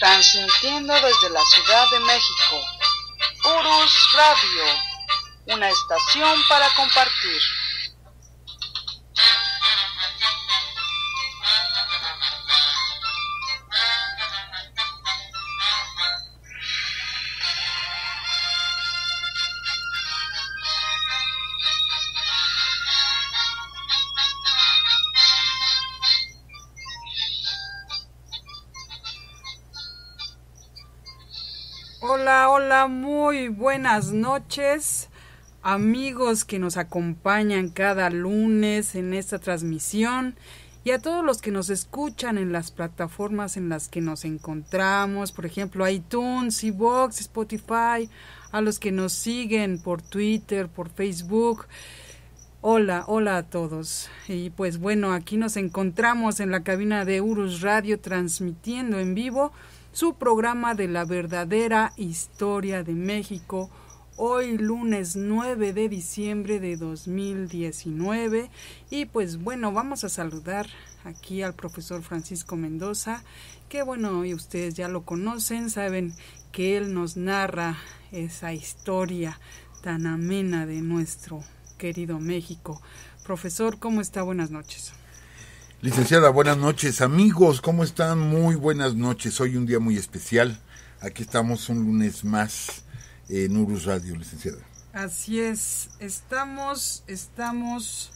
transmitiendo desde la Ciudad de México. Urus Radio, una estación para compartir. Muy buenas noches, amigos que nos acompañan cada lunes en esta transmisión y a todos los que nos escuchan en las plataformas en las que nos encontramos, por ejemplo iTunes, Evox, Spotify, a los que nos siguen por Twitter, por Facebook. Hola, hola a todos. Y pues bueno, aquí nos encontramos en la cabina de Urus Radio transmitiendo en vivo su programa de la verdadera historia de México, hoy lunes 9 de diciembre de 2019. Y pues bueno, vamos a saludar aquí al profesor Francisco Mendoza, que bueno, y ustedes ya lo conocen, saben que él nos narra esa historia tan amena de nuestro querido México. Profesor, ¿cómo está? Buenas noches. Licenciada, buenas noches. Amigos, ¿cómo están? Muy buenas noches. Hoy un día muy especial. Aquí estamos un lunes más en Urus Radio, licenciada. Así es. Estamos, estamos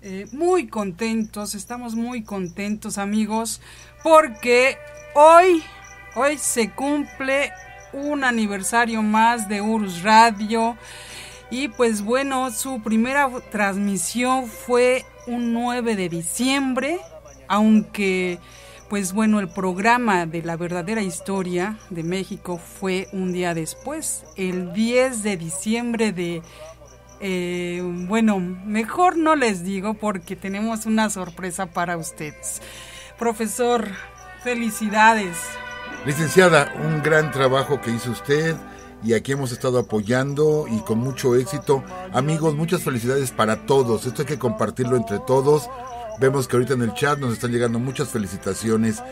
eh, muy contentos, estamos muy contentos, amigos, porque hoy, hoy se cumple un aniversario más de Urus Radio. Y pues bueno, su primera transmisión fue un 9 de diciembre, aunque pues bueno, el programa de la verdadera historia de México fue un día después, el 10 de diciembre de... Eh, bueno, mejor no les digo porque tenemos una sorpresa para ustedes. Profesor, felicidades. Licenciada, un gran trabajo que hizo usted y aquí hemos estado apoyando y con mucho éxito. Amigos, muchas felicidades para todos. Esto hay que compartirlo entre todos. Vemos que ahorita en el chat nos están llegando muchas felicitaciones.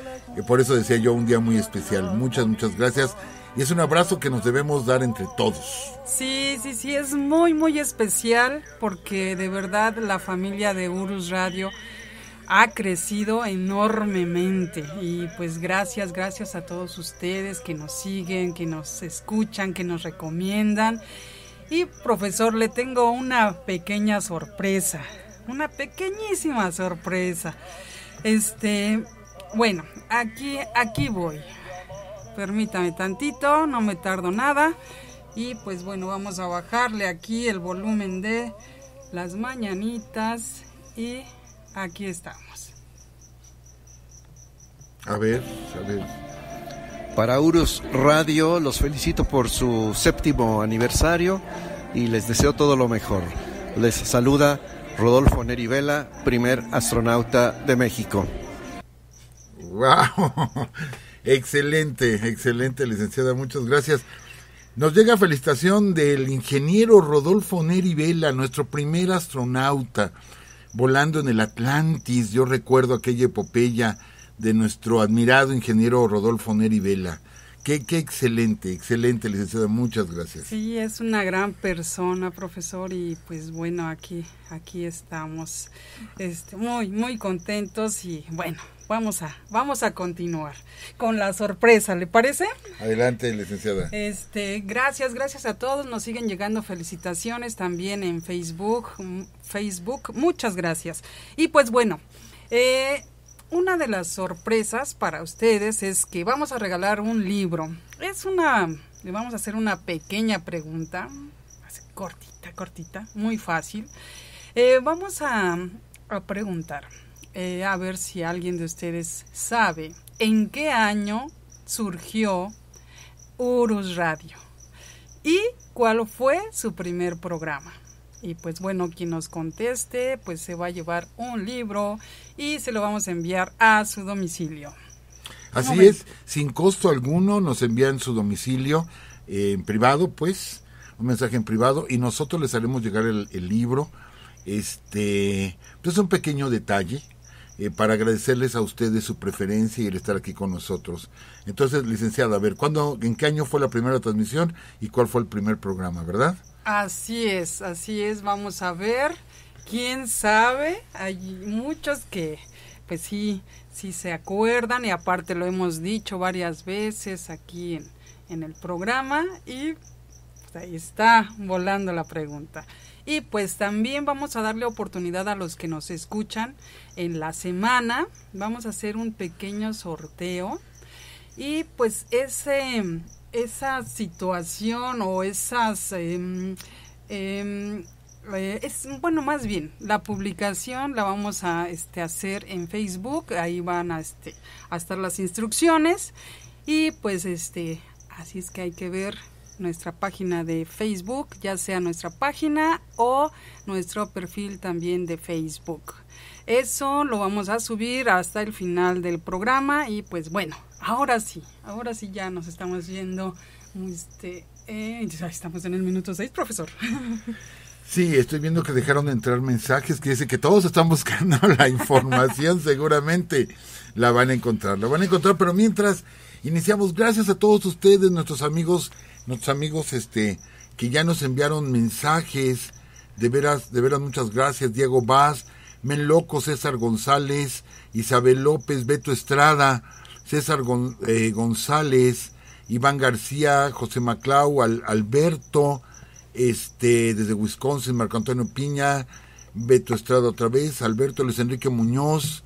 Por eso decía yo un día muy especial. Muchas, muchas gracias. Y es un abrazo que nos debemos dar entre todos. Sí, sí, sí, es muy, muy especial porque de verdad la familia de Urus Radio ha crecido enormemente y pues gracias, gracias a todos ustedes que nos siguen, que nos escuchan, que nos recomiendan. Y profesor, le tengo una pequeña sorpresa, una pequeñísima sorpresa. Este, bueno, aquí aquí voy. Permítame tantito, no me tardo nada. Y pues bueno, vamos a bajarle aquí el volumen de las mañanitas y Aquí estamos. A ver, a ver. Para Urus Radio, los felicito por su séptimo aniversario y les deseo todo lo mejor. Les saluda Rodolfo Neri Vela, primer astronauta de México. ¡Wow! Excelente, excelente, licenciada. Muchas gracias. Nos llega felicitación del ingeniero Rodolfo Neri Vela, nuestro primer astronauta volando en el Atlantis. Yo recuerdo aquella epopeya de nuestro admirado ingeniero Rodolfo Neri Vela. Qué, qué, excelente, excelente, licenciada, muchas gracias. Sí, es una gran persona, profesor, y pues bueno, aquí, aquí estamos este, muy, muy contentos y bueno, vamos a, vamos a continuar con la sorpresa, ¿le parece? Adelante, licenciada. Este, gracias, gracias a todos. Nos siguen llegando felicitaciones también en Facebook, Facebook, muchas gracias. Y pues bueno, eh, una de las sorpresas para ustedes es que vamos a regalar un libro. Es una, le vamos a hacer una pequeña pregunta, cortita, cortita, muy fácil. Eh, vamos a preguntar. Eh, a ver si alguien de ustedes sabe en qué año surgió Urus Radio y cuál fue su primer programa. Y pues bueno, quien nos conteste, pues se va a llevar un libro y se lo vamos a enviar a su domicilio. Así es, sin costo alguno nos envían su domicilio eh, en privado, pues, un mensaje en privado y nosotros les haremos llegar el, el libro. Este, pues un pequeño detalle eh, para agradecerles a ustedes su preferencia y el estar aquí con nosotros. Entonces, licenciada, a ver, ¿cuándo, ¿en qué año fue la primera transmisión y cuál fue el primer programa, verdad? Así es, así es, vamos a ver. ¿Quién sabe? Hay muchos que, pues sí, sí se acuerdan y aparte lo hemos dicho varias veces aquí en, el programa y pues, ahí está volando la pregunta. Y pues también vamos a darle oportunidad a los que nos escuchan en la semana. Vamos a hacer un pequeño sorteo. Y pues ese, esa situación o esas... Em, em, eh, es bueno más bien la publicación la vamos a este, hacer en Facebook ahí van a, este, a estar las instrucciones y pues este así es que hay que ver nuestra página de Facebook, ya sea nuestra página o nuestro perfil también de Facebook. Eso lo vamos a subir hasta el final del programa y pues bueno, ahora sí, ahora sí ya nos estamos viendo. Este, eh, estamos en el minuto 6, profesor. Sí, estoy viendo que dejaron de entrar mensajes que dice que todos están buscando la información, seguramente la van a encontrar, la van a encontrar, pero mientras iniciamos, gracias a todos ustedes, nuestros amigos nuestros amigos este, que ya nos enviaron mensajes. De veras, de veras, muchas gracias. Diego Vaz, Menloco, Loco, César González, Isabel López, Beto Estrada, César eh, González, Iván García, José Maclau, Alberto, este, desde Wisconsin, Marco Antonio Piña, Beto Estrada otra vez, Alberto Luis Enrique Muñoz,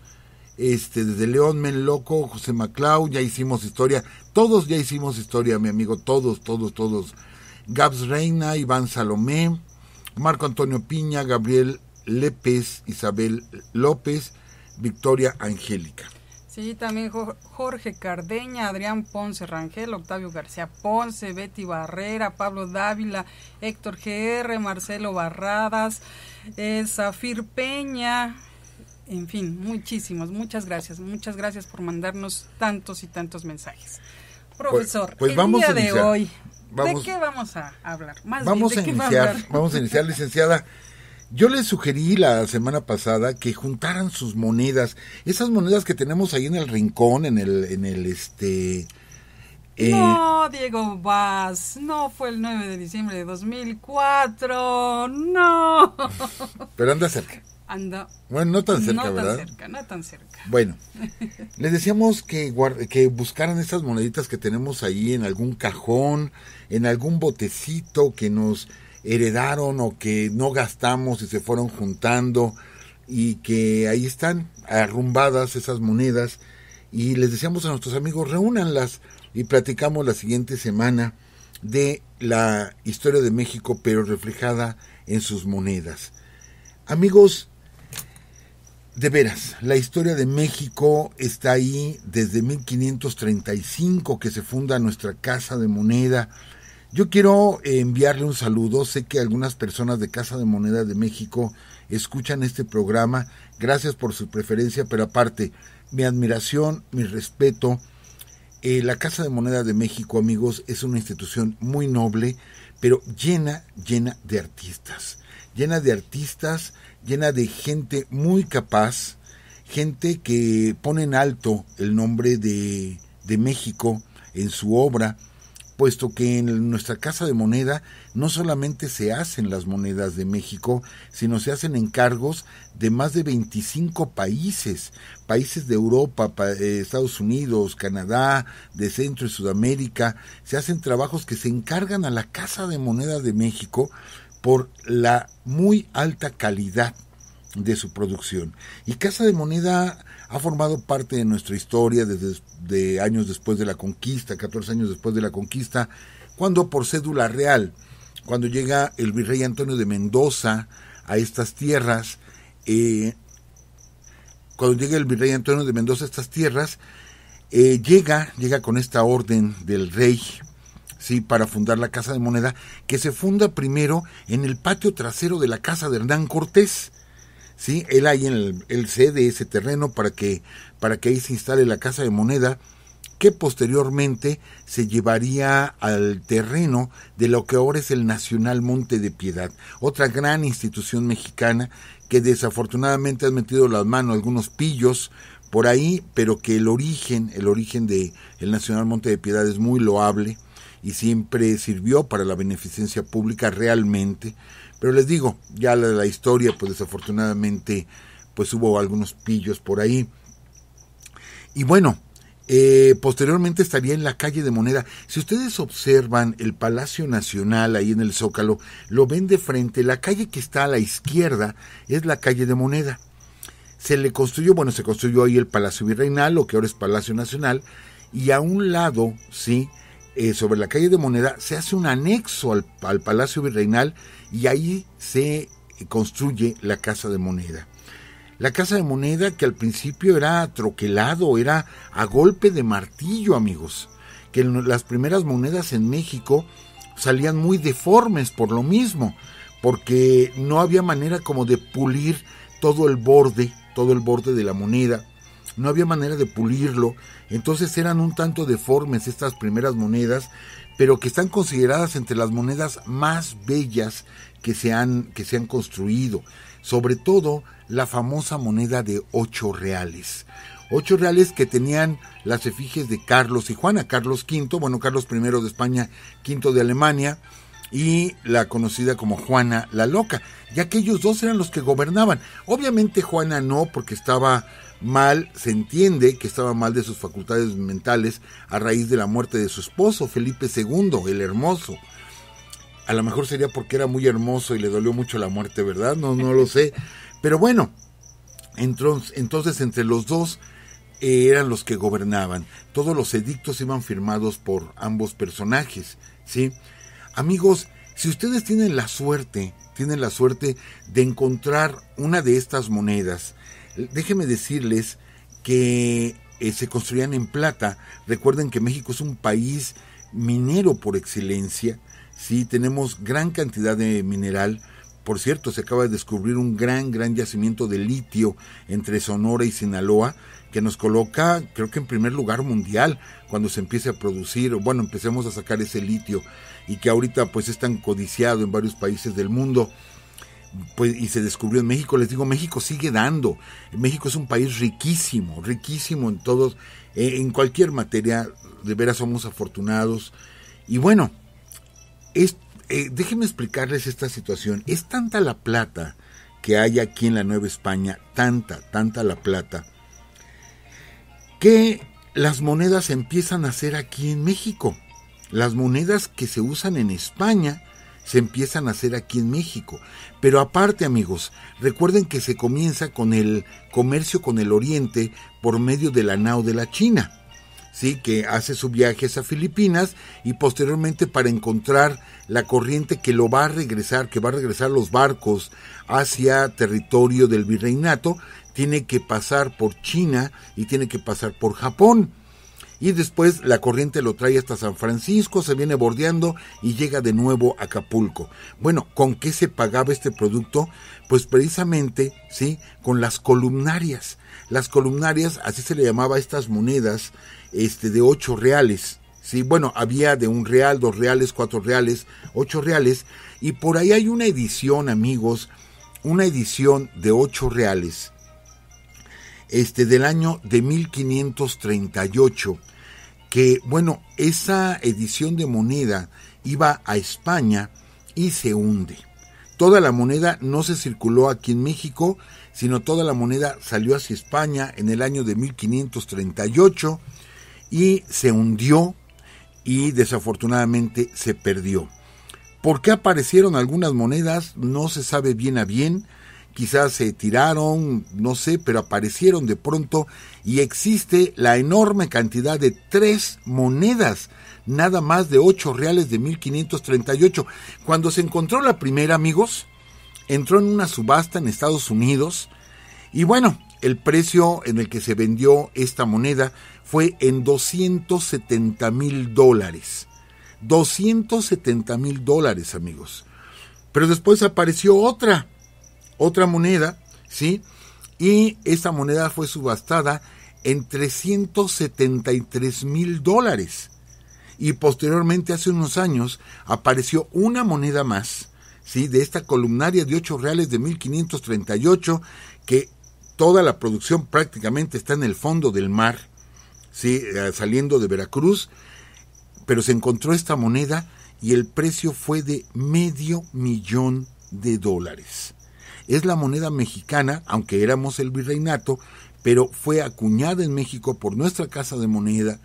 este, desde León, Menloco, Loco, José Maclau, ya hicimos historia. Todos ya hicimos historia, mi amigo, todos, todos, todos. Gabs Reina, Iván Salomé, Marco Antonio Piña, Gabriel López, Isabel López, Victoria Angélica. Sí, también Jorge Cardeña, Adrián Ponce Rangel, Octavio García Ponce, Betty Barrera, Pablo Dávila, Héctor GR, Marcelo Barradas, Safir eh, Zafir Peña, en fin, muchísimos. Muchas gracias, muchas gracias por mandarnos tantos y tantos mensajes. Profesor, pues, pues el día de hoy, ¿de qué vamos a hablar? vamos a iniciar, vamos a iniciar, licenciada. Yo les sugerí la semana pasada que juntaran sus monedas, esas monedas que tenemos ahí en el rincón, en el, en el este. Eh, no, Diego Vaz, no fue el 9 de diciembre de 2004, no. Pero anda cerca anda. Bueno, no tan cerca, ¿verdad? No tan cerca, no tan cerca. Bueno, les decíamos que, que buscaran esas moneditas que tenemos ahí en algún cajón, en algún botecito que nos heredaron o que no gastamos y se fueron juntando y que ahí están arrumbadas esas monedas y les decíamos a nuestros amigos reúnanlas y platicamos la siguiente semana de la historia de México pero reflejada en sus monedas. Amigos, de veras, la historia de México está ahí desde 1535 que se funda nuestra Casa de Moneda. Yo quiero eh, enviarle un saludo, sé que algunas personas de Casa de Moneda de México escuchan este programa, gracias por su preferencia, pero aparte, mi admiración, mi respeto. Eh, la Casa de Moneda de México, amigos, es una institución muy noble, pero llena, llena de artistas, llena de artistas llena de gente muy capaz, gente que pone en alto el nombre de, de México en su obra, puesto que en nuestra casa de moneda no solamente se hacen las monedas de México, sino se hacen encargos de más de 25 países, países de Europa, eh, Estados Unidos, Canadá, de Centro y Sudamérica, se hacen trabajos que se encargan a la Casa de Moneda de México por la muy alta calidad de su producción. Y Casa de Moneda ha formado parte de nuestra historia desde años después de la conquista, 14 años después de la conquista, cuando por cédula real, cuando llega el virrey Antonio de Mendoza a estas tierras, eh, cuando llega el virrey Antonio de Mendoza a estas tierras, eh, llega, llega con esta orden del rey sí, para fundar la Casa de Moneda, que se funda primero en el patio trasero de la casa de Hernán Cortés. Sí, él ahí en el, él cede ese terreno para que, para que ahí se instale la Casa de Moneda, que posteriormente se llevaría al terreno de lo que ahora es el Nacional Monte de Piedad, otra gran institución mexicana que desafortunadamente ha metido las manos algunos pillos por ahí, pero que el origen, el origen de el Nacional Monte de Piedad es muy loable y siempre sirvió para la beneficencia pública realmente. Pero les digo, ya la, la historia, pues desafortunadamente, pues hubo algunos pillos por ahí. Y bueno, eh, posteriormente estaría en la calle de Moneda. Si ustedes observan el Palacio Nacional ahí en el Zócalo, lo ven de frente. La calle que está a la izquierda es la calle de Moneda. Se le construyó, bueno, se construyó ahí el Palacio Virreinal, lo que ahora es Palacio Nacional, y a un lado, sí, eh, sobre la calle de Moneda, se hace un anexo al, al Palacio Virreinal y ahí se construye la Casa de Moneda. La Casa de Moneda que al principio era troquelado, era a golpe de martillo, amigos. Que las primeras monedas en México salían muy deformes por lo mismo, porque no había manera como de pulir todo el borde, todo el borde de la moneda no había manera de pulirlo, entonces eran un tanto deformes estas primeras monedas, pero que están consideradas entre las monedas más bellas que se han, que se han construido, sobre todo la famosa moneda de ocho reales. Ocho reales que tenían las efigies de Carlos y Juana, Carlos V, bueno, Carlos I de España, V de Alemania, y la conocida como Juana la Loca, ya que ellos dos eran los que gobernaban. Obviamente Juana no, porque estaba mal, se entiende que estaba mal de sus facultades mentales a raíz de la muerte de su esposo, Felipe II, el hermoso. A lo mejor sería porque era muy hermoso y le dolió mucho la muerte, ¿verdad? No, no lo sé. Pero bueno, entonces, entre los dos eh, eran los que gobernaban. Todos los edictos iban firmados por ambos personajes, ¿sí? Amigos, si ustedes tienen la suerte, tienen la suerte de encontrar una de estas monedas, Déjenme decirles que eh, se construían en plata. Recuerden que México es un país minero por excelencia. Sí, tenemos gran cantidad de mineral. Por cierto, se acaba de descubrir un gran, gran yacimiento de litio entre Sonora y Sinaloa que nos coloca, creo que en primer lugar mundial, cuando se empiece a producir, bueno, empecemos a sacar ese litio y que ahorita pues es tan codiciado en varios países del mundo. Pues, y se descubrió en México. Les digo, México sigue dando. México es un país riquísimo, riquísimo en todos, eh, en cualquier materia. De veras somos afortunados. Y bueno, eh, déjenme explicarles esta situación. Es tanta la plata que hay aquí en la Nueva España, tanta, tanta la plata, que las monedas empiezan a ser aquí en México. Las monedas que se usan en España se empiezan a hacer aquí en México. Pero aparte, amigos, recuerden que se comienza con el comercio con el Oriente por medio de la nao de la China. Sí, que hace sus viajes a Filipinas y posteriormente para encontrar la corriente que lo va a regresar, que va a regresar los barcos hacia territorio del virreinato, tiene que pasar por China y tiene que pasar por Japón y después la corriente lo trae hasta San Francisco, se viene bordeando y llega de nuevo a Acapulco. Bueno, ¿con qué se pagaba este producto? Pues precisamente, ¿sí? Con las columnarias. Las columnarias, así se le llamaba a estas monedas, este, de ocho reales. Sí, bueno, había de un real, dos reales, cuatro reales, ocho reales. Y por ahí hay una edición, amigos, una edición de ocho reales este, del año de 1538, que bueno, esa edición de moneda iba a España y se hunde. Toda la moneda no se circuló aquí en México, sino toda la moneda salió hacia España en el año de 1538 y se hundió y desafortunadamente se perdió. ¿Por qué aparecieron algunas monedas? No se sabe bien a bien quizás se tiraron, no sé, pero aparecieron de pronto y existe la enorme cantidad de tres monedas, nada más de 8 reales de 1538. Cuando se encontró la primera, amigos, entró en una subasta en Estados Unidos y bueno, el precio en el que se vendió esta moneda fue en 270 mil dólares. 270 mil dólares, amigos. Pero después apareció otra otra moneda, ¿sí? Y esta moneda fue subastada en 373 mil dólares. Y posteriormente, hace unos años, apareció una moneda más, ¿sí? De esta columnaria de 8 reales de 1538, que toda la producción prácticamente está en el fondo del mar, ¿sí? Eh, saliendo de Veracruz. Pero se encontró esta moneda y el precio fue de medio millón de dólares. Es la moneda mexicana, aunque éramos el virreinato, pero fue acuñada en México por nuestra casa de moneda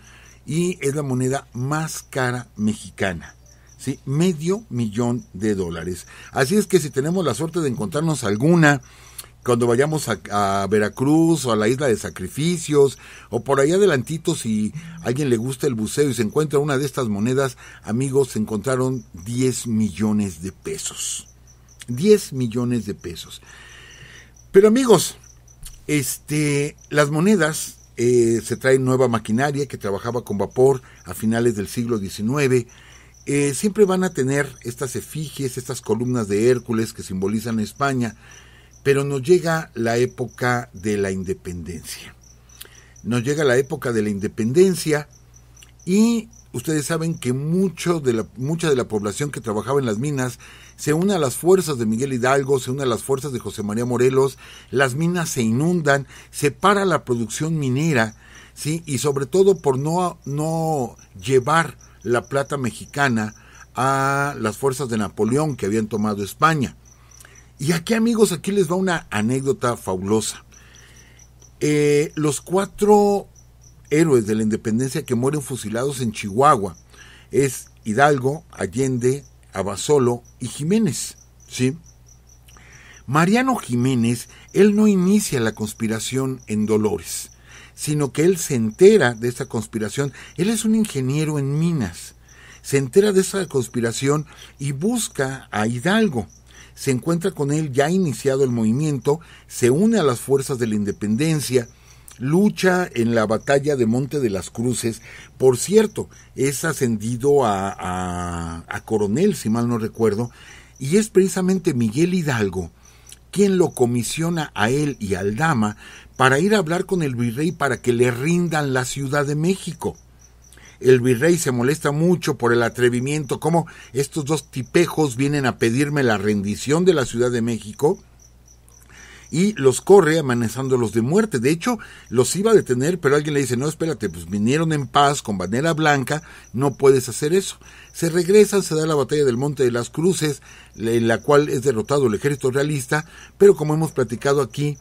y es la moneda más cara mexicana. ¿sí? Medio millón de dólares. Así es que si tenemos la suerte de encontrarnos alguna cuando vayamos a, Veracruz o a la isla de sacrificios o por ahí adelantito si a alguien le gusta el buceo y se encuentra una de estas monedas, amigos, se encontraron 10 millones de pesos. 10 millones de pesos. Pero amigos, este, las monedas eh, se traen nueva maquinaria que trabajaba con vapor a finales del siglo XIX. Eh, siempre van a tener estas efigies, estas columnas de Hércules que simbolizan España, pero nos llega la época de la independencia. Nos llega la época de la independencia y ustedes saben que de mucha de la población que trabajaba en las minas se une a las fuerzas de Miguel Hidalgo, se une a las fuerzas de José María Morelos, las minas se inundan, se para la producción minera, ¿sí? Y sobre todo por no, no llevar la plata mexicana a las fuerzas de Napoleón que habían tomado España. Y aquí amigos, aquí les va una anécdota fabulosa. Eh, los cuatro héroes de la independencia que mueren fusilados en Chihuahua. Es Hidalgo, Allende, Abasolo y Jiménez. ¿Sí? Mariano Jiménez, él no inicia la conspiración en Dolores, sino que él se entera de esta conspiración. Él es un ingeniero en minas. Se entera de esa conspiración y busca a Hidalgo. Se encuentra con él ya iniciado el movimiento, se une a las fuerzas de la independencia, lucha en la batalla de Monte de las Cruces. Por cierto, es ascendido a, coronel, si mal no recuerdo, y es precisamente Miguel Hidalgo quien lo comisiona a él y al dama para ir a hablar con el virrey para que le rindan la Ciudad de México. El virrey se molesta mucho por el atrevimiento, como estos dos tipejos vienen a pedirme la rendición de la Ciudad de México y los corre amenazándolos de muerte. De hecho, los iba a detener, pero alguien le dice, no, espérate, pues vinieron en paz con bandera blanca, no puedes hacer eso. Se regresan, se da la batalla del Monte de las Cruces, en la cual es derrotado el ejército realista, pero como hemos platicado aquí,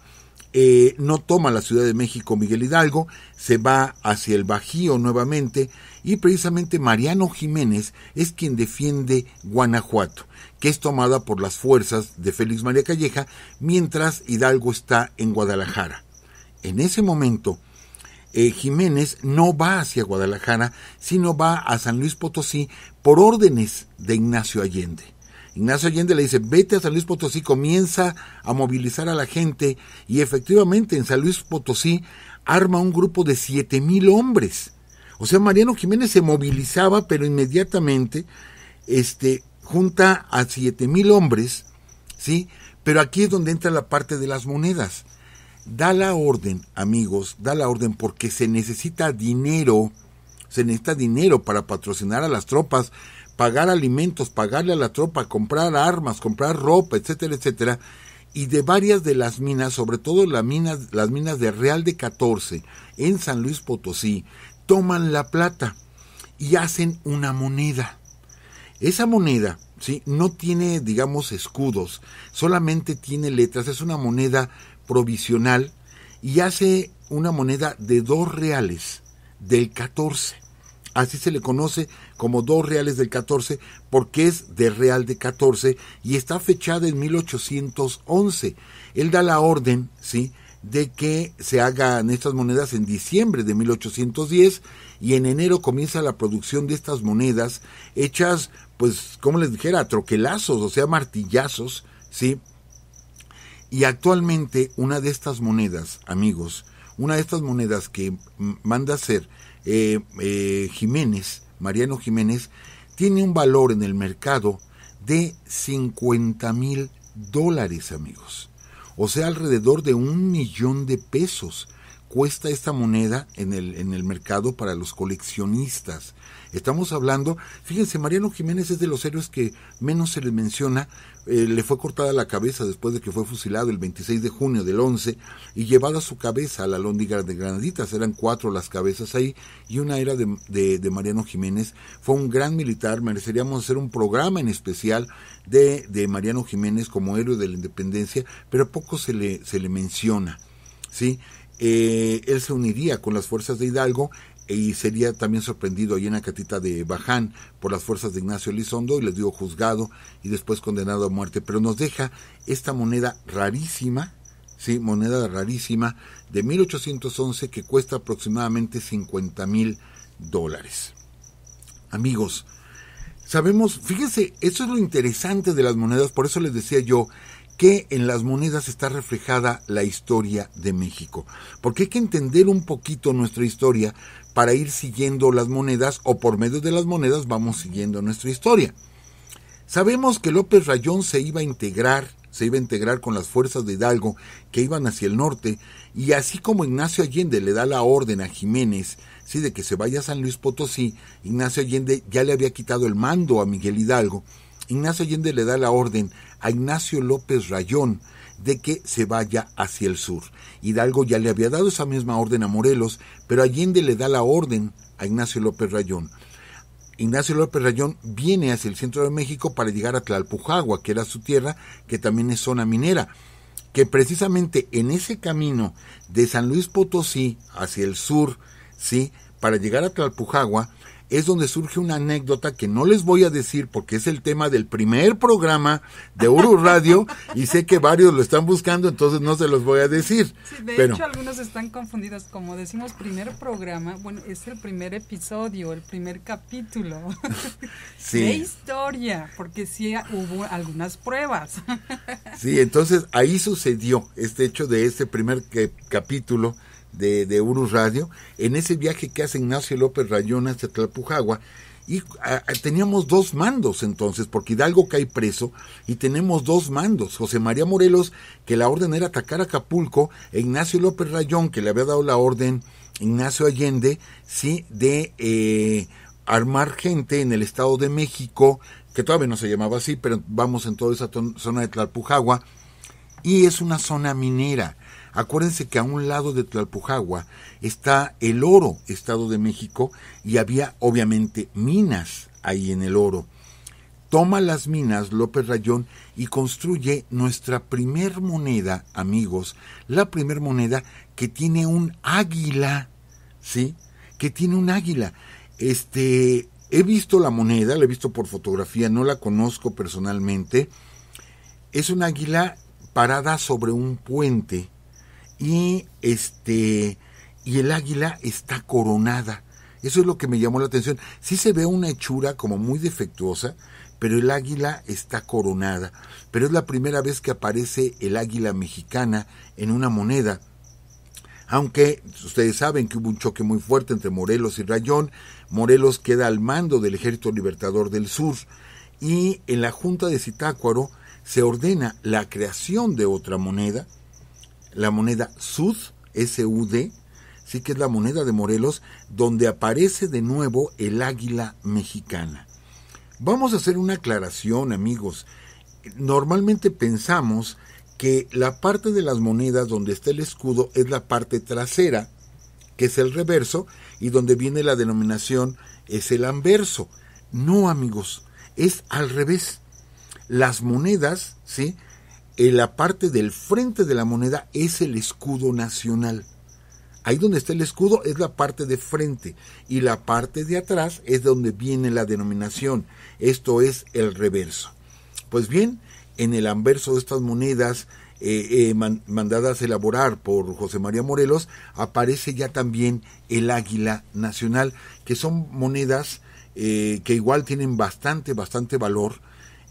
eh, no toma la Ciudad de México Miguel Hidalgo, se va hacia el Bajío nuevamente y precisamente Mariano Jiménez es quien defiende Guanajuato, que es tomada por las fuerzas de Félix María Calleja mientras Hidalgo está en Guadalajara. En ese momento, eh, Jiménez no va hacia Guadalajara, sino va a San Luis Potosí por órdenes de Ignacio Allende. Ignacio Allende le dice, vete a San Luis Potosí, comienza a movilizar a la gente y efectivamente en San Luis Potosí arma un grupo de siete mil hombres. O sea, Mariano Jiménez se movilizaba, pero inmediatamente este, junta a siete mil hombres, ¿sí? Pero aquí es donde entra la parte de las monedas. Da la orden, amigos, da la orden porque se necesita dinero, se necesita dinero para patrocinar a las tropas pagar alimentos, pagarle a la tropa, comprar armas, comprar ropa, etcétera, etcétera, y de varias de las minas, sobre todo las minas, las minas de Real de 14 en San Luis Potosí, toman la plata y hacen una moneda. Esa moneda ¿sí? no tiene, digamos, escudos, solamente tiene letras, es una moneda provisional y hace una moneda de dos reales del 14. Así se le conoce como dos reales del 14 porque es de real de 14 y está fechada en 1811. Él da la orden, ¿sí? de que se hagan estas monedas en diciembre de 1810 y en enero comienza la producción de estas monedas hechas, pues, como les dijera, troquelazos, o sea, martillazos, ¿sí? Y actualmente una de estas monedas, amigos, una de estas monedas que manda a ser eh, eh, Jiménez, Mariano Jiménez, tiene un valor en el mercado de 50 mil dólares, amigos. O sea, alrededor de un millón de pesos cuesta esta moneda en el, en el mercado para los coleccionistas. Estamos hablando, fíjense, Mariano Jiménez es de los héroes que menos se le menciona, eh, le fue cortada la cabeza después de que fue fusilado el 26 de junio del 11 y llevada su cabeza a la lóndiga de Granaditas, eran cuatro las cabezas ahí y una era de, Mariano Jiménez, fue un gran militar, mereceríamos hacer un programa en especial de, de Mariano Jiménez como héroe de la independencia, pero poco se le, se le menciona, ¿sí? Eh, él se uniría con las fuerzas de Hidalgo y sería también sorprendido allí en la catita de Baján por las fuerzas de Ignacio Elizondo y les digo juzgado y después condenado a muerte. Pero nos deja esta moneda rarísima, sí, moneda rarísima de 1811 que cuesta aproximadamente 50 mil dólares. Amigos, sabemos, fíjense, eso es lo interesante de las monedas, por eso les decía yo que en las monedas está reflejada la historia de México, porque hay que entender un poquito nuestra historia para ir siguiendo las monedas o por medio de las monedas vamos siguiendo nuestra historia. Sabemos que López Rayón se iba a integrar, se iba a integrar con las fuerzas de Hidalgo que iban hacia el norte y así como Ignacio Allende le da la orden a Jiménez, sí, de que se vaya a San Luis Potosí, Ignacio Allende ya le había quitado el mando a Miguel Hidalgo. Ignacio Allende le da la orden a Ignacio López Rayón de que se vaya hacia el sur. Hidalgo ya le había dado esa misma orden a Morelos, pero Allende le da la orden a Ignacio López Rayón. Ignacio López Rayón viene hacia el centro de México para llegar a Tlalpujagua, que era su tierra, que también es zona minera, que precisamente en ese camino de San Luis Potosí hacia el sur, ¿sí? para llegar a Tlalpujagua, es donde surge una anécdota que no les voy a decir porque es el tema del primer programa de Uru Radio y sé que varios lo están buscando, entonces no se los voy a decir. de hecho algunos están confundidos, como decimos primer programa, bueno, es el primer episodio, el primer capítulo sí. de historia, porque sí hubo algunas pruebas. sí, entonces ahí sucedió este hecho de ese primer capítulo de, de Urus Radio, en ese viaje que hace Ignacio López Rayón hacia Tlalpujagua y teníamos dos mandos entonces, porque Hidalgo cae preso y tenemos dos mandos, José María Morelos, que la orden era atacar Acapulco, e Ignacio López Rayón, que le había dado la orden, Ignacio Allende, sí, de eh, armar gente en el Estado de México, que todavía no se llamaba así, pero vamos en toda esa zona de Tlalpujagua, y es una zona minera, Acuérdense que a un lado de Tlalpujagua está el oro, Estado de México, y había obviamente minas ahí en el oro. Toma las minas López Rayón y construye nuestra primer moneda, amigos, la primer moneda que tiene un águila, ¿sí? Que tiene un águila. Este, he visto la moneda, la he visto por fotografía, no la conozco personalmente. Es un águila parada sobre un puente y este y el águila está coronada. Eso es lo que me llamó la atención. Sí se ve una hechura como muy defectuosa, pero el águila está coronada. Pero es la primera vez que aparece el águila mexicana en una moneda. Aunque ustedes saben que hubo un choque muy fuerte entre Morelos y Rayón, Morelos queda al mando del Ejército Libertador del Sur y en la Junta de Citácuaro se ordena la creación de otra moneda, la moneda SUD, SUD, sí que es la moneda de Morelos, donde aparece de nuevo el águila mexicana. Vamos a hacer una aclaración, amigos. Normalmente pensamos que la parte de las monedas donde está el escudo es la parte trasera, que es el reverso, y donde viene la denominación es el anverso. No, amigos, es al revés. Las monedas, ¿sí? en eh, la parte del frente de la moneda es el escudo nacional. Ahí donde está el escudo es la parte de frente y la parte de atrás es donde viene la denominación, esto es el reverso. Pues bien, en el anverso de estas monedas eh, eh, mandadas a elaborar por José María Morelos aparece ya también el águila nacional, que son monedas que igual tienen bastante, bastante valor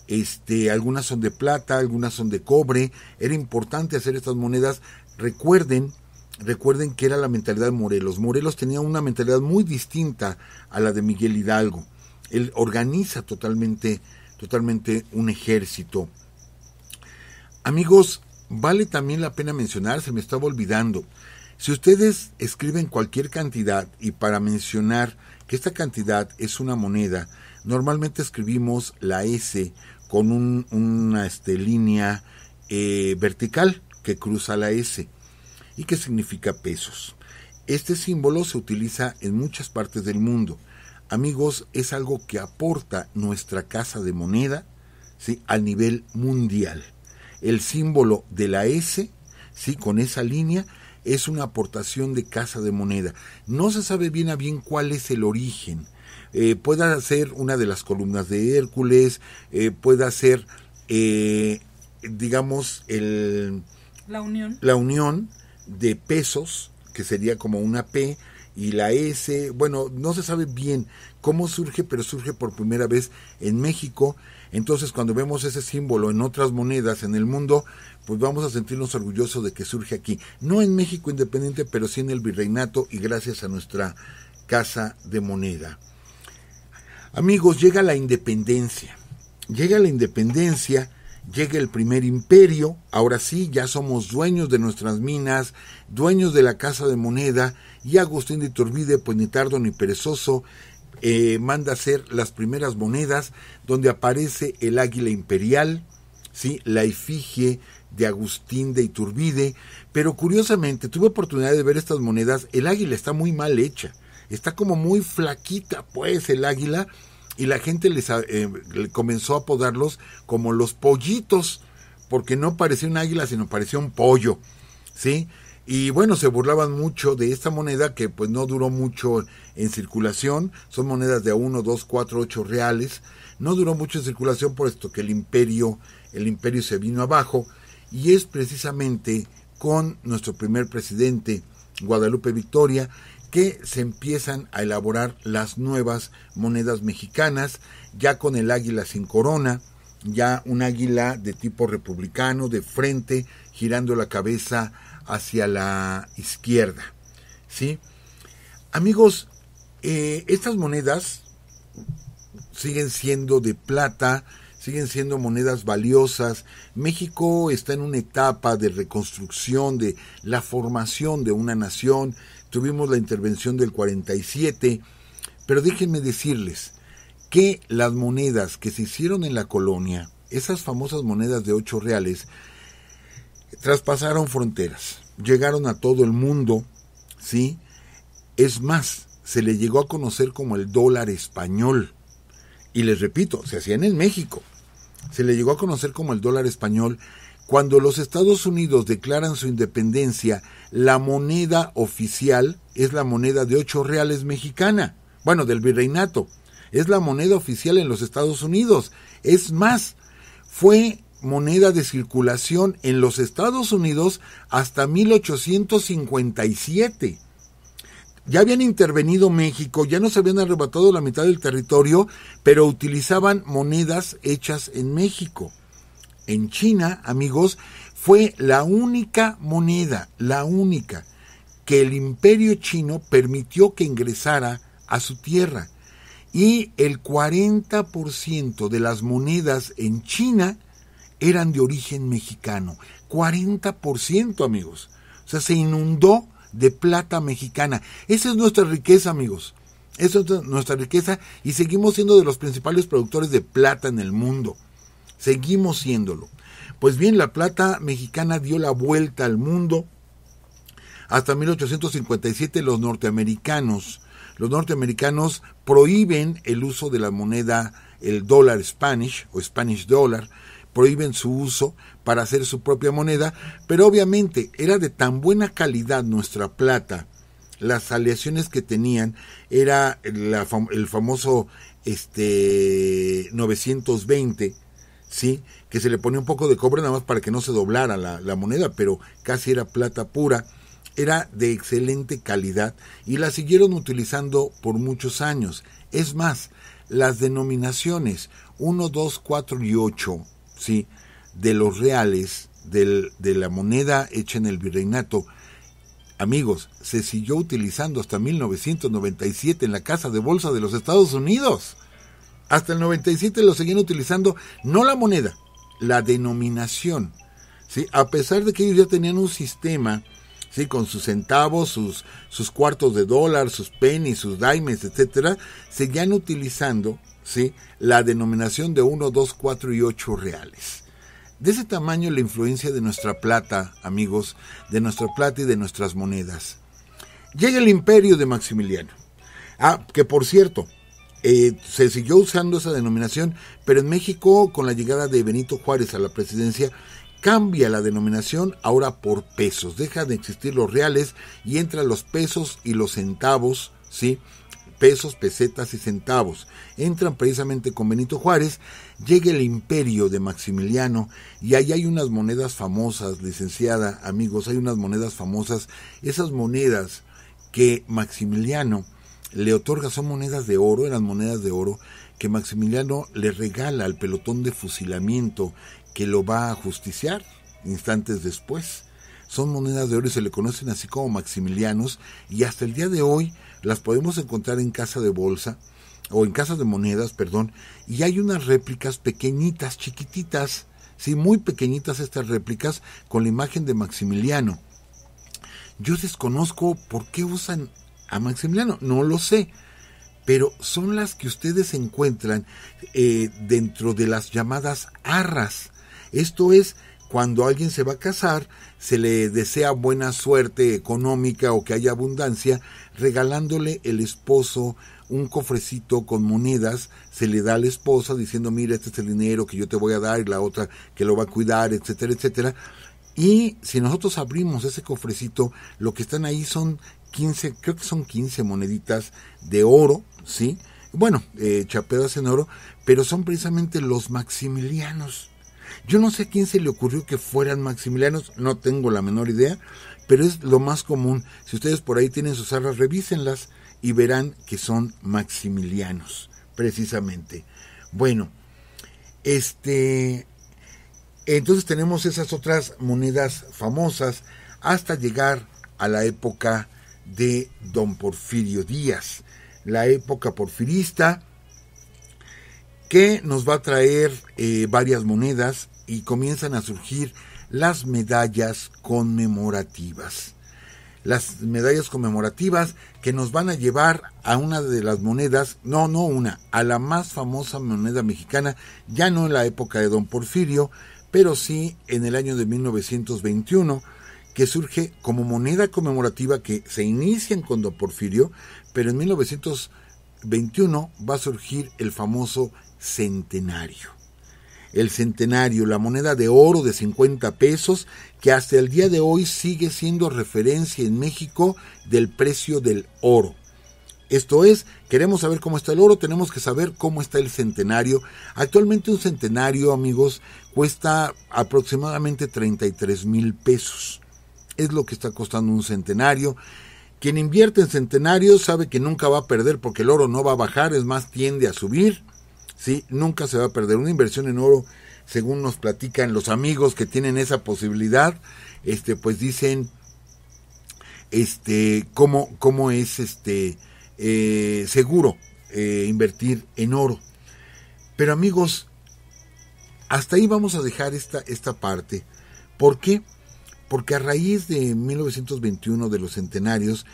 este, algunas son de plata, algunas son de cobre. Era importante hacer estas monedas. Recuerden, recuerden que era la mentalidad de Morelos. Morelos tenía una mentalidad muy distinta a la de Miguel Hidalgo. Él organiza totalmente, totalmente un ejército. Amigos, vale también la pena mencionar, se me estaba olvidando. Si ustedes escriben cualquier cantidad y para mencionar que esta cantidad es una moneda, Normalmente escribimos la S con una este, línea eh, vertical que cruza la S y que significa pesos. Este símbolo se utiliza en muchas partes del mundo. Amigos, es algo que aporta nuestra casa de moneda ¿sí? al nivel mundial. El símbolo de la S, ¿sí? con esa línea, es una aportación de casa de moneda. No se sabe bien a bien cuál es el origen, eh, pueda ser una de las columnas de Hércules, eh, pueda ser, eh, digamos, el, la, unión. la unión de pesos, que sería como una P, y la S, bueno, no se sabe bien cómo surge, pero surge por primera vez en México. Entonces, cuando vemos ese símbolo en otras monedas en el mundo, pues vamos a sentirnos orgullosos de que surge aquí. No en México independiente, pero sí en el virreinato y gracias a nuestra casa de moneda. Amigos, llega la independencia. Llega la independencia, llega el primer imperio. Ahora sí, ya somos dueños de nuestras minas, dueños de la casa de moneda. Y Agustín de Iturbide, pues ni tardo ni perezoso, eh, manda manda hacer las primeras monedas donde aparece el águila imperial, ¿sí? la efigie de Agustín de Iturbide. Pero curiosamente, tuve oportunidad de ver estas monedas. El águila está muy mal hecha está como muy flaquita, pues, el águila, y la gente les eh, comenzó a apodarlos como los pollitos, porque no parecía un águila, sino parecía un pollo, ¿sí? Y bueno, se burlaban mucho de esta moneda que pues no duró mucho en circulación, son monedas de 1, 2, 4, 8 reales, no duró mucho en circulación por esto que el imperio, el imperio se vino abajo, y es precisamente con nuestro primer presidente, Guadalupe Victoria, que se empiezan a elaborar las nuevas monedas mexicanas, ya con el águila sin corona, ya un águila de tipo republicano, de frente, girando la cabeza hacia la izquierda. ¿sí? Amigos, eh, estas monedas siguen siendo de plata, siguen siendo monedas valiosas. México está en una etapa de reconstrucción, de la formación de una nación, tuvimos la intervención del 47, pero déjenme decirles que las monedas que se hicieron en la colonia, esas famosas monedas de ocho reales, traspasaron fronteras, llegaron a todo el mundo, ¿sí? Es más, se le llegó a conocer como el dólar español. Y les repito, se hacían en México. Se le llegó a conocer como el dólar español cuando los Estados Unidos declaran su independencia la moneda oficial es la moneda de ocho reales mexicana, bueno, del virreinato, es la moneda oficial en los Estados Unidos. Es más, fue moneda de circulación en los Estados Unidos hasta 1857. Ya habían intervenido México, ya nos habían arrebatado la mitad del territorio, pero utilizaban monedas hechas en México. En China, amigos, fue la única moneda, la única, que el imperio chino permitió que ingresara a su tierra. Y el 40% de las monedas en China eran de origen mexicano. 40%, amigos. O sea, se inundó de plata mexicana. Esa es nuestra riqueza, amigos. Esa es nuestra riqueza y seguimos siendo de los principales productores de plata en el mundo. Seguimos siéndolo. Pues bien, la plata mexicana dio la vuelta al mundo. Hasta 1857 los norteamericanos, los norteamericanos prohíben el uso de la moneda, el dólar Spanish o Spanish dollar, prohíben su uso para hacer su propia moneda, pero obviamente era de tan buena calidad nuestra plata, las aleaciones que tenían, era el famoso este, 920, ¿sí? Que se le ponía un poco de cobre nada más para que no se doblara la, moneda, pero casi era plata pura. Era de excelente calidad y la siguieron utilizando por muchos años. Es más, las denominaciones 1, 2, 4 y 8, ¿sí? De los reales, de la moneda hecha en el virreinato, amigos, se siguió utilizando hasta 1997 en la Casa de Bolsa de los Estados Unidos. Hasta el 97 lo seguían utilizando, no la moneda, la denominación. ¿sí? A pesar de que ellos ya tenían un sistema ¿sí? con sus centavos, sus, sus cuartos de dólar, sus pennies, sus dimes, etc. seguían utilizando ¿sí? la denominación de 1, 2, 4 y 8 reales. De ese tamaño la influencia de nuestra plata, amigos, de nuestra plata y de nuestras monedas. Llega el imperio de Maximiliano. Ah, que por cierto, eh, se siguió usando esa denominación, pero en México, con la llegada de Benito Juárez a la presidencia, cambia la denominación ahora por pesos. Deja de existir los reales y entran los pesos y los centavos, ¿sí? pesos, pesetas y centavos. Entran precisamente con Benito Juárez, llega el imperio de Maximiliano y ahí hay unas monedas famosas, licenciada, amigos, hay unas monedas famosas, esas monedas que Maximiliano le otorga son monedas de oro, eran monedas de oro que Maximiliano le regala al pelotón de fusilamiento que lo va a justiciar instantes después. Son monedas de oro y se le conocen así como Maximilianos y hasta el día de hoy las podemos encontrar en casa de bolsa o en casa de monedas, perdón, y hay unas réplicas pequeñitas, chiquititas, sí, muy pequeñitas estas réplicas con la imagen de Maximiliano. Yo desconozco por qué usan a Maximiliano, no lo sé, pero son las que ustedes encuentran eh, dentro de las llamadas arras. Esto es cuando alguien se va a casar, se le desea buena suerte económica o que haya abundancia, regalándole el esposo un cofrecito con monedas, se le da a la esposa diciendo, mira, este es el dinero que yo te voy a dar y la otra que lo va a cuidar, etcétera, etcétera. Y si nosotros abrimos ese cofrecito, lo que están ahí son 15, creo que son 15 moneditas de oro, ¿sí? Bueno, eh, en oro, pero son precisamente los maximilianos. Yo no sé a quién se le ocurrió que fueran maximilianos, no tengo la menor idea, pero es lo más común. Si ustedes por ahí tienen sus arras, revísenlas y verán que son maximilianos, precisamente. Bueno, este, entonces tenemos esas otras monedas famosas hasta llegar a la época de don Porfirio Díaz, la época porfirista, que nos va a traer eh, varias monedas y comienzan a surgir las medallas conmemorativas. Las medallas conmemorativas que nos van a llevar a una de las monedas, no, no una, a la más famosa moneda mexicana, ya no en la época de don Porfirio, pero sí en el año de 1921 que surge como moneda conmemorativa que se inicia en cuando Porfirio, pero en 1921 va a surgir el famoso centenario. El centenario, la moneda de oro de 50 pesos, que hasta el día de hoy sigue siendo referencia en México del precio del oro. Esto es, queremos saber cómo está el oro, tenemos que saber cómo está el centenario. Actualmente un centenario, amigos, cuesta aproximadamente 33 mil pesos. Es lo que está costando un centenario. Quien invierte en centenarios sabe que nunca va a perder porque el oro no va a bajar, es más, tiende a subir. ¿sí? Nunca se va a perder. Una inversión en oro, según nos platican los amigos que tienen esa posibilidad, este, pues dicen este, cómo, cómo es este, eh, seguro eh, invertir en oro. Pero amigos, hasta ahí vamos a dejar esta, esta parte. ¿Por qué? porque a raíz de 1921 de los centenarios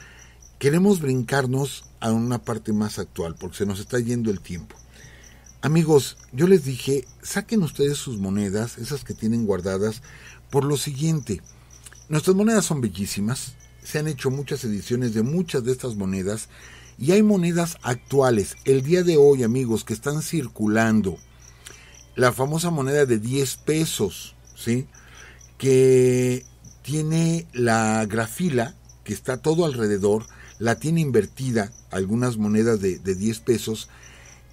queremos brincarnos a una parte más actual, porque se nos está yendo el tiempo. Amigos, yo les dije, saquen ustedes sus monedas, esas que tienen guardadas, por lo siguiente. Nuestras monedas son bellísimas, se han hecho muchas ediciones de muchas de estas monedas y hay monedas actuales, el día de hoy amigos, que están circulando. La famosa moneda de 10 pesos, ¿sí? Que tiene la grafila que está todo alrededor, la tiene invertida, algunas monedas de, 10 pesos,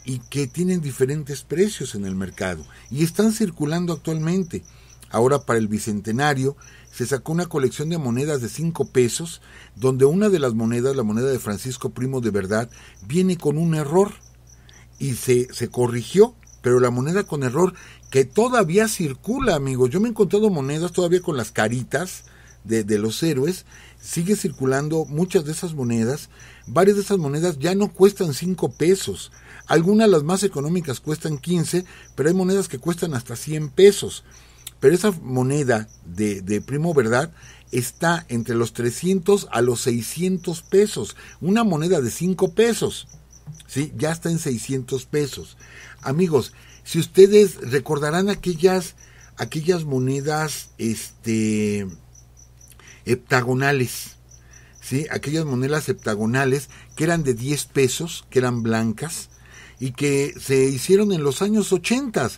y que tienen diferentes precios en el mercado y están circulando actualmente. Ahora para el Bicentenario se sacó una colección de monedas de 5 pesos, donde una de las monedas, la moneda de Francisco Primo de verdad, viene con un error y se, se corrigió, pero la moneda con error que todavía circula, amigos Yo me he encontrado monedas todavía con las caritas de, los héroes. Sigue circulando muchas de esas monedas. Varias de esas monedas ya no cuestan 5 pesos. Algunas, las más económicas, cuestan 15, pero hay monedas que cuestan hasta 100 pesos. Pero esa moneda de, de Primo Verdad está entre los 300 a los 600 pesos. Una moneda de 5 pesos. ¿sí? Ya está en 600 pesos. Amigos, si ustedes recordarán aquellas, aquellas monedas este, heptagonales, ¿sí? aquellas monedas heptagonales que eran de 10 pesos, que eran blancas, y que se hicieron en los años 80,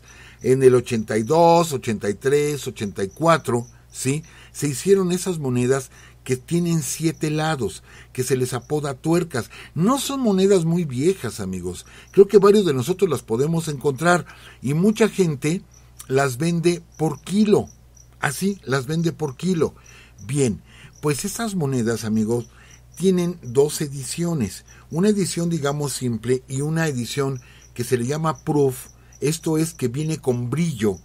en el 82, 83, 84, ¿sí? se hicieron esas monedas que tienen siete lados, que se les apoda tuercas. No son monedas muy viejas, amigos. Creo que varios de nosotros las podemos encontrar y mucha gente las vende por kilo. Así, las vende por kilo. Bien, pues estas monedas, amigos, tienen dos ediciones. Una edición, digamos, simple y una edición que se le llama proof. Esto es que viene con brillo.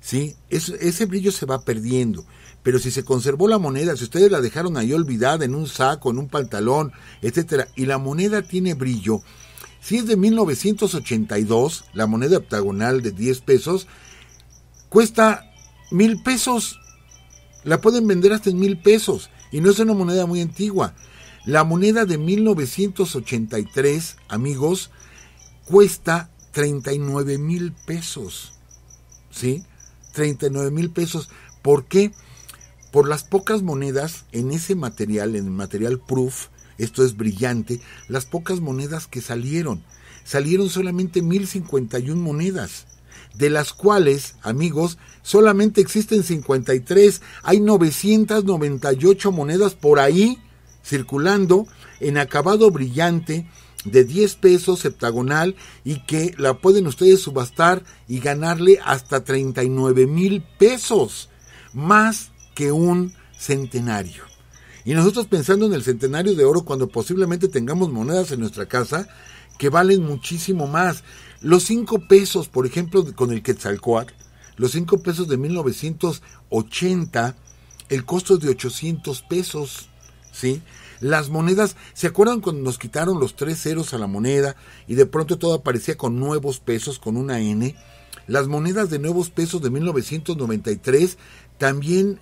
¿sí? ese brillo se va perdiendo. Pero si se conservó la moneda, si ustedes la dejaron ahí olvidada en un saco, en un pantalón, etcétera, y la moneda tiene brillo, si es de 1982, la moneda octagonal de 10 pesos, cuesta mil pesos. La pueden vender hasta en mil pesos. Y no es una moneda muy antigua. La moneda de 1983, amigos, cuesta 39 mil pesos. ¿Sí? 39 mil pesos. ¿Por qué? Por las pocas monedas en ese material, en el material proof, esto es brillante, las pocas monedas que salieron. Salieron solamente 1051 monedas, de las cuales, amigos, solamente existen 53. Hay 998 monedas por ahí circulando en acabado brillante de 10 pesos heptagonal y que la pueden ustedes subastar y ganarle hasta 39 mil pesos, más que un centenario. Y nosotros pensando en el centenario de oro cuando posiblemente tengamos monedas en nuestra casa que valen muchísimo más. Los cinco pesos, por ejemplo, con el Quetzalcoatl, los cinco pesos de 1980, el costo es de 800 pesos, ¿sí? Las monedas, ¿se acuerdan cuando nos quitaron los tres ceros a la moneda y de pronto todo aparecía con nuevos pesos, con una N? Las monedas de nuevos pesos de 1993 también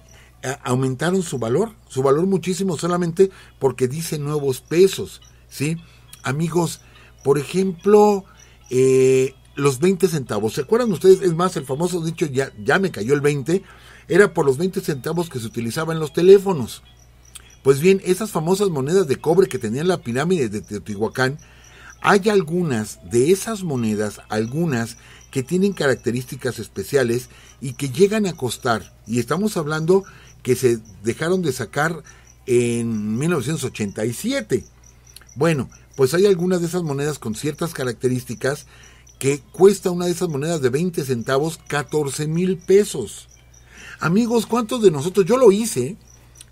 aumentaron su valor, su valor muchísimo solamente porque dice nuevos pesos, ¿sí? Amigos, por ejemplo, eh, los 20 centavos, ¿se acuerdan ustedes? Es más, el famoso dicho, ya, ya me cayó el 20, era por los 20 centavos que se utilizaban los teléfonos. Pues bien, esas famosas monedas de cobre que tenían la pirámide de Teotihuacán, hay algunas de esas monedas, algunas que tienen características especiales y que llegan a costar, y estamos hablando que se dejaron de sacar en 1987. Bueno, pues hay algunas de esas monedas con ciertas características que cuesta una de esas monedas de 20 centavos 14 mil pesos. Amigos, ¿cuántos de nosotros? Yo lo hice.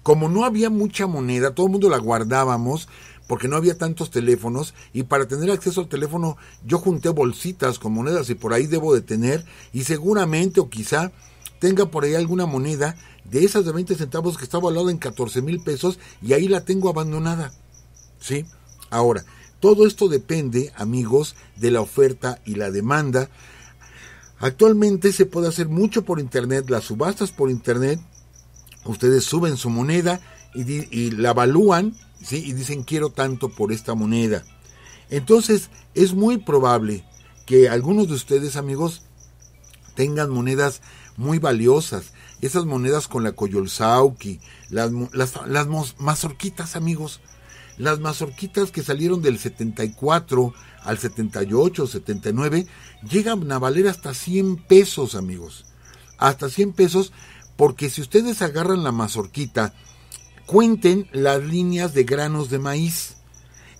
Como no había mucha moneda, todo el mundo la guardábamos porque no había tantos teléfonos y para tener acceso al teléfono yo junté bolsitas con monedas y por ahí debo de tener y seguramente o quizá tenga por ahí alguna moneda de esas de 20 centavos que está valuada en 14 mil pesos y ahí la tengo abandonada. ¿Sí? Ahora, todo esto depende, amigos, de la oferta y la demanda. Actualmente se puede hacer mucho por internet, las subastas por internet. Ustedes suben su moneda y, y la evalúan ¿sí? y dicen quiero tanto por esta moneda. Entonces es muy probable que algunos de ustedes, amigos, tengan monedas muy valiosas, esas monedas con la coyolzauqui, las, las, las mazorquitas, amigos, las mazorquitas que salieron del 74 al 78, 79, llegan a valer hasta 100 pesos, amigos. Hasta 100 pesos, porque si ustedes agarran la mazorquita, cuenten las líneas de granos de maíz.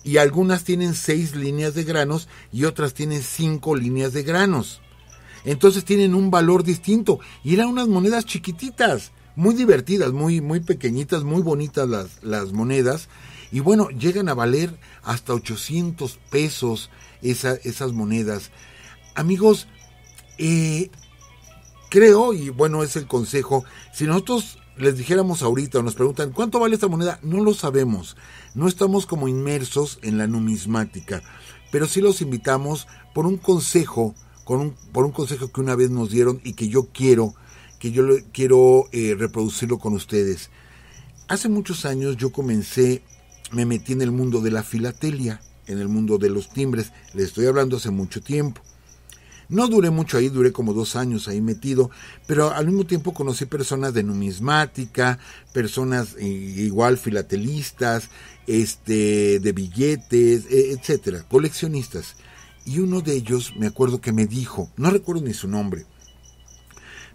Y algunas tienen 6 líneas de granos y otras tienen 5 líneas de granos entonces tienen un valor distinto. Y eran unas monedas chiquititas, muy divertidas, muy, muy pequeñitas, muy bonitas las, monedas. Y bueno, llegan a valer hasta 800 pesos esas monedas. Amigos, eh, creo, y bueno, es el consejo, si nosotros les dijéramos ahorita o nos preguntan cuánto vale esta moneda, no lo sabemos. No estamos como inmersos en la numismática, pero sí los invitamos por un consejo con por un consejo que una vez nos dieron y que yo quiero, que yo quiero eh, reproducirlo con ustedes. Hace muchos años yo comencé, me metí en el mundo de la filatelia, en el mundo de los timbres, les estoy hablando hace mucho tiempo. No duré mucho ahí, duré como dos años ahí metido, pero al mismo tiempo conocí personas de numismática, personas eh, igual filatelistas, este, de billetes, e, etcétera, coleccionistas y uno de ellos me acuerdo que me dijo, no recuerdo ni su nombre,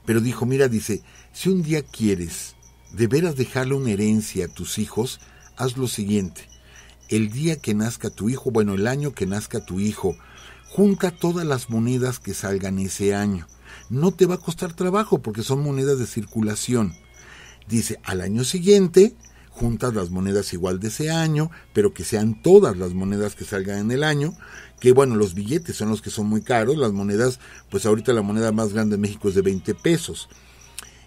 pero dijo, mira, dice, si un día quieres de veras dejarle una herencia a tus hijos, haz lo siguiente. El día que nazca tu hijo, bueno, el año que nazca tu hijo, junta todas las monedas que salgan ese año. No te va a costar trabajo porque son monedas de circulación. Dice, al año siguiente, juntas las monedas igual de ese año, pero que sean todas las monedas que salgan en el año, que bueno, los billetes son los que son muy caros, las monedas, pues ahorita la moneda más grande de México es de 20 pesos.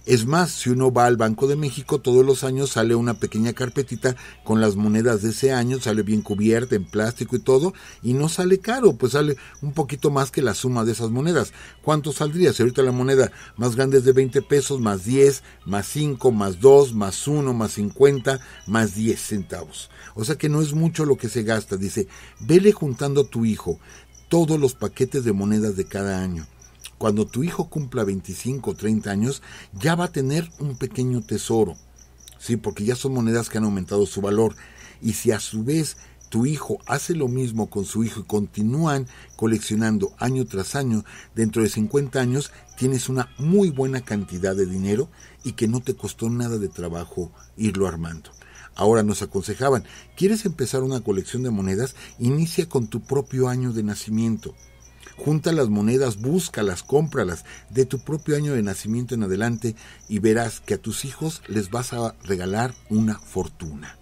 Es más, si uno va al Banco de México, todos los años sale una pequeña carpetita con las monedas de ese año, sale bien cubierta en plástico y todo, y no sale caro, pues sale un poquito más que la suma de esas monedas. ¿Cuánto saldría? Si ahorita la moneda más grande es de 20 pesos, más 10, más 5, más 2, más 1, más 50, más 10 centavos. O sea que no es mucho lo que se gasta. Dice, vele juntando a tu hijo todos los paquetes de monedas de cada año cuando tu hijo cumpla 25 o 30 años, ya va a tener un pequeño tesoro, ¿sí? Porque ya son monedas que han aumentado su valor. Y si a su vez tu hijo hace lo mismo con su hijo y continúan coleccionando año tras año, dentro de 50 años tienes una muy buena cantidad de dinero y que no te costó nada de trabajo irlo armando. Ahora nos aconsejaban, ¿quieres empezar una colección de monedas? Inicia con tu propio año de nacimiento. Junta las monedas, búscalas, cómpralas de tu propio año de nacimiento en adelante y verás que a tus hijos les vas a regalar una fortuna.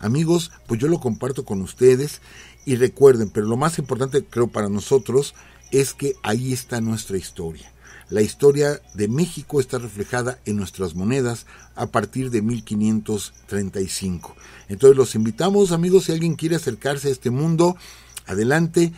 Amigos, pues yo lo comparto con ustedes y recuerden, pero lo más importante creo para nosotros es que ahí está nuestra historia. La historia de México está reflejada en nuestras monedas a partir de 1535. Entonces los invitamos, amigos, si alguien quiere acercarse a este mundo, adelante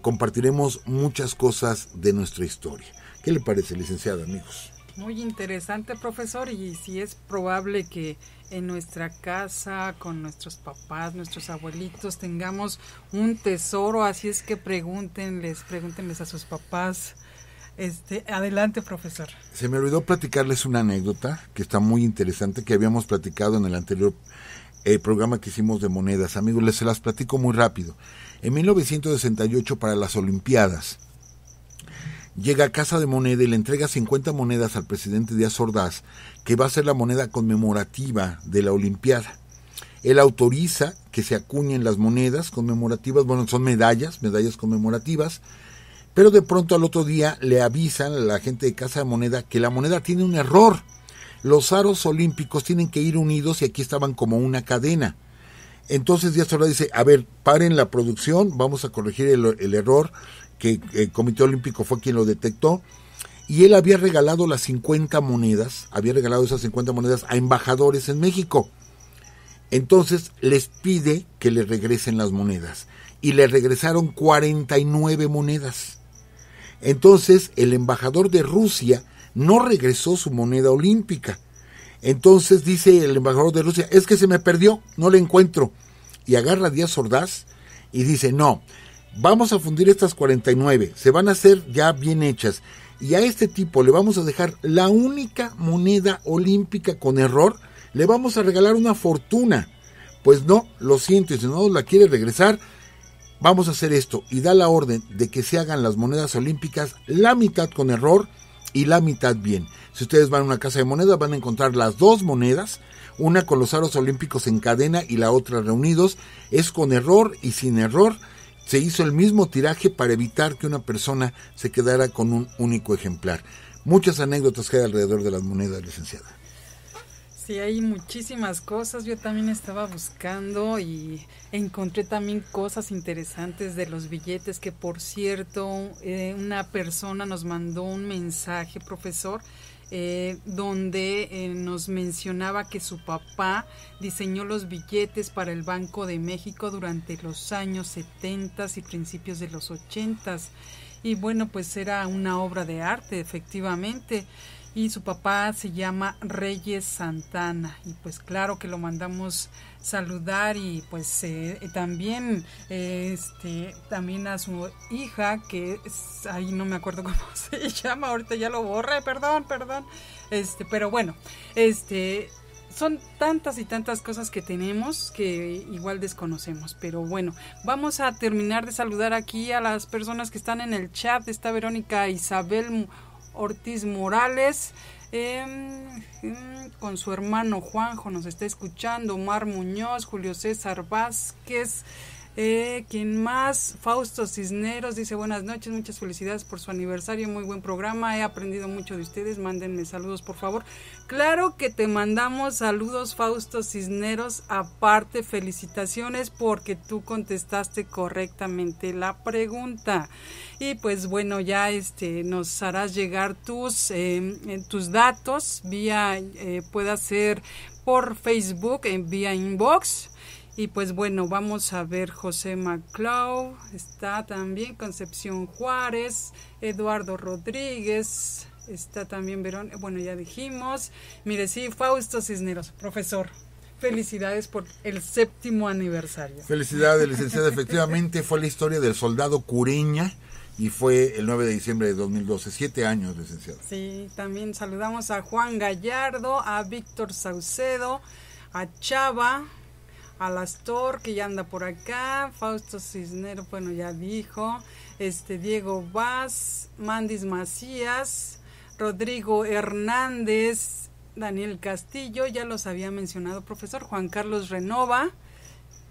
compartiremos muchas cosas de nuestra historia. ¿Qué le parece, licenciado, amigos? Muy interesante, profesor, y si es probable que en nuestra casa, con nuestros papás, nuestros abuelitos, tengamos un tesoro, así es que pregúntenles, pregúntenles a sus papás. Este, adelante, profesor. Se me olvidó platicarles una anécdota que está muy interesante, que habíamos platicado en el anterior eh, programa que hicimos de monedas. Amigos, les se las platico muy rápido en 1968 para las Olimpiadas. Llega a Casa de Moneda y le entrega 50 monedas al presidente Díaz Ordaz, que va a ser la moneda conmemorativa de la Olimpiada. Él autoriza que se acuñen las monedas conmemorativas, bueno, son medallas, medallas conmemorativas, pero de pronto al otro día le avisan a la gente de Casa de Moneda que la moneda tiene un error. Los aros olímpicos tienen que ir unidos y aquí estaban como una cadena. Entonces Díaz Ordaz dice, a ver, paren la producción, vamos a corregir el, el error que el Comité Olímpico fue quien lo detectó. Y él había regalado las 50 monedas, había regalado esas 50 monedas a embajadores en México. Entonces les pide que le regresen las monedas. Y le regresaron 49 monedas. Entonces el embajador de Rusia no regresó su moneda olímpica. Entonces dice el embajador de Rusia, es que se me perdió, no le encuentro. Y agarra Díaz Ordaz y dice, no, vamos a fundir estas 49, se van a hacer ya bien hechas. Y a este tipo le vamos a dejar la única moneda olímpica con error, le vamos a regalar una fortuna. Pues no, lo siento, si no la quiere regresar, vamos a hacer esto. Y da la orden de que se hagan las monedas olímpicas la mitad con error y la mitad bien. Si ustedes van a una casa de monedas, van a encontrar las dos monedas, una con los aros olímpicos en cadena y la otra reunidos. Es con error y sin error. Se hizo el mismo tiraje para evitar que una persona se quedara con un único ejemplar. Muchas anécdotas que hay alrededor de las monedas, licenciada. Sí, hay muchísimas cosas. Yo también estaba buscando y encontré también cosas interesantes de los billetes, que por cierto, eh, una persona nos mandó un mensaje, profesor, eh, donde eh, nos mencionaba que su papá diseñó los billetes para el Banco de México durante los años 70 y principios de los 80. Y bueno, pues era una obra de arte, efectivamente y su papá se llama Reyes Santana y pues claro que lo mandamos saludar y pues eh, también eh, este también a su hija que ahí no me acuerdo cómo se llama ahorita ya lo borré perdón perdón este pero bueno este son tantas y tantas cosas que tenemos que igual desconocemos. Pero bueno, vamos a terminar de saludar aquí a las personas que están en el chat. Está Verónica Isabel Ortiz Morales. Em, em, con su hermano Juanjo nos está escuchando, Omar Muñoz, Julio César Vázquez, eh, ¿Quién más? Fausto Cisneros dice buenas noches, muchas felicidades por su aniversario, muy buen programa, he aprendido mucho de ustedes, mándenme saludos por favor. Claro que te mandamos saludos Fausto Cisneros, aparte felicitaciones porque tú contestaste correctamente la pregunta. Y pues bueno, ya este, nos harás llegar tus, em, eh, tus datos vía, eh, pueda ser por Facebook, en eh, vía inbox y pues bueno, vamos a ver José Macleod está también Concepción Juárez, Eduardo Rodríguez, está también Verón, bueno, ya dijimos, mire, sí, Fausto Cisneros, profesor. Felicidades por el séptimo aniversario. Felicidades, licenciado Efectivamente, fue la historia del soldado cureña, y fue el 9 de diciembre de 2012, siete años, licenciado. Sí, también saludamos a Juan Gallardo, a Víctor Saucedo, a Chava, Alastor, que ya anda por acá, Fausto Cisnero, bueno, ya dijo, este Diego Vaz, Mandis Macías, Rodrigo Hernández, Daniel Castillo, ya los había mencionado, profesor Juan Carlos Renova,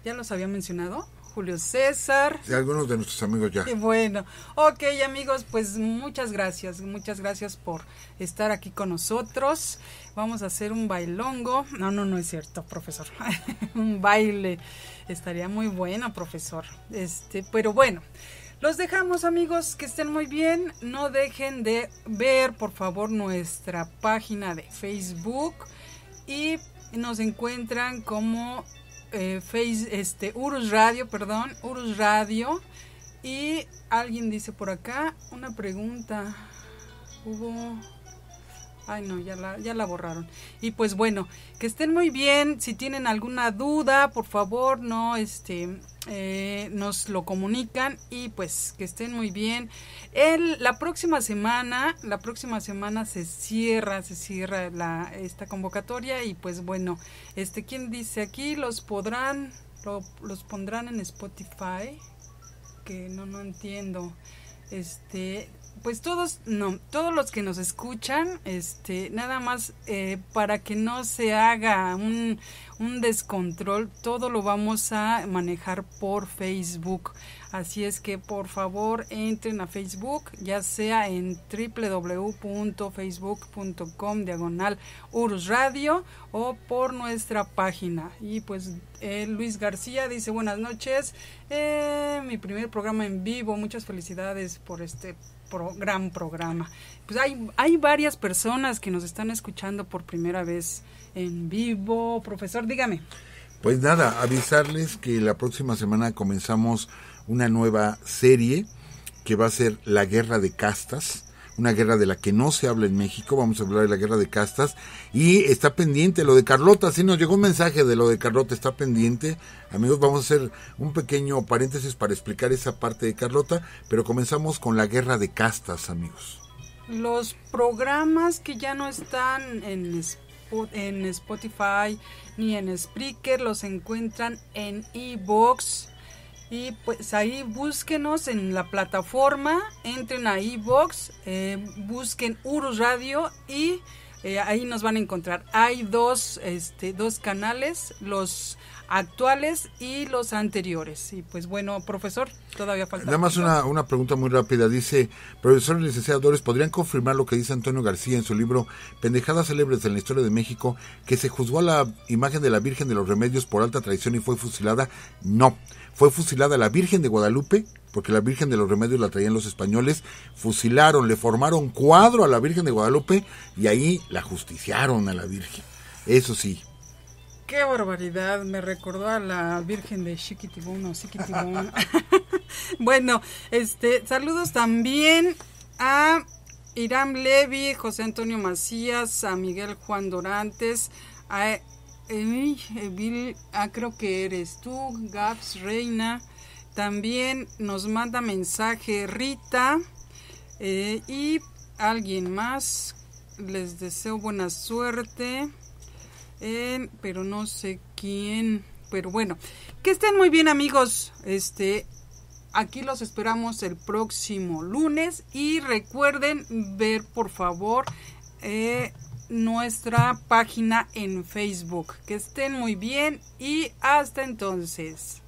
ya los había mencionado. Julio César. Y algunos de nuestros amigos ya. bueno, ok amigos, pues muchas gracias, muchas gracias por estar aquí con nosotros. Vamos a hacer un bailongo. No, no, no es cierto, profesor. un baile. Estaría muy bueno, profesor. Este, pero bueno. Los dejamos amigos, que estén muy bien. No dejen de ver por favor nuestra página de Facebook y nos encuentran como eh, face, este, Urus Radio, perdón, Urus Radio. Y alguien dice por acá una pregunta. Hubo Ay, no, ya la, ya la borraron. Y pues bueno, que estén muy bien. Si tienen alguna duda, por favor, no, este, eh, nos lo comunican y pues que estén muy bien. El, la próxima semana, la próxima semana se cierra, se cierra esta convocatoria y pues bueno, este, ¿quién dice aquí? Los podrán, los pondrán en Spotify, que no, no entiendo. Este, pues todos, no, todos los que nos escuchan, este, nada más eh, para que no se haga un, descontrol, todo lo vamos a manejar por Facebook. Así es que por favor entren a Facebook, ya sea en www.facebook.com diagonal Radio o por nuestra página. Y pues eh, Luis García dice buenas noches, eh, mi primer programa en vivo, muchas felicidades por este gran programa. Pues hay, hay varias personas que nos están escuchando por primera vez en vivo. Profesor, dígame. Pues nada, avisarles que la próxima semana comenzamos una nueva serie que va a ser La Guerra de Castas una guerra de la que no se habla en México, vamos a hablar de la guerra de castas y está pendiente lo de Carlota, sí nos llegó un mensaje de lo de Carlota, está pendiente, amigos, vamos a hacer un pequeño paréntesis para explicar esa parte de Carlota, pero comenzamos con la guerra de castas, amigos. Los programas que ya no están en en Spotify ni en Spreaker, los encuentran en eBooks. Y pues ahí búsquenos en la plataforma, entren a iBox, eh, busquen Uru Radio y eh, ahí nos van a encontrar. Hay dos, este, dos canales, los actuales y los anteriores. Y pues bueno, profesor, todavía falta. Nada más una, una, pregunta muy rápida. Dice, profesor licenciado ¿podrían confirmar lo que dice Antonio García en su libro Pendejadas célebres en la historia de México, que se juzgó a la imagen de la Virgen de los Remedios por alta traición y fue fusilada? No, fue fusilada la Virgen de Guadalupe porque la Virgen de los Remedios la traían los españoles, fusilaron, le formaron cuadro a la Virgen de Guadalupe y ahí la justiciaron a la Virgen. Eso sí. Qué barbaridad, me recordó a la Virgen de Chiquitibón bueno, este, saludos también a Irán Levi, José Antonio Macías, a Miguel Juan Dorantes, a Emil, eh, ah, creo que eres tú, Gaps Reina, también nos manda mensaje Rita eh, y alguien más. Les deseo buena suerte, pero no sé quién. Pero bueno, que estén muy bien amigos. Este, aquí los esperamos el próximo lunes y recuerden ver por favor eh, nuestra página en Facebook. Que estén muy bien y hasta entonces.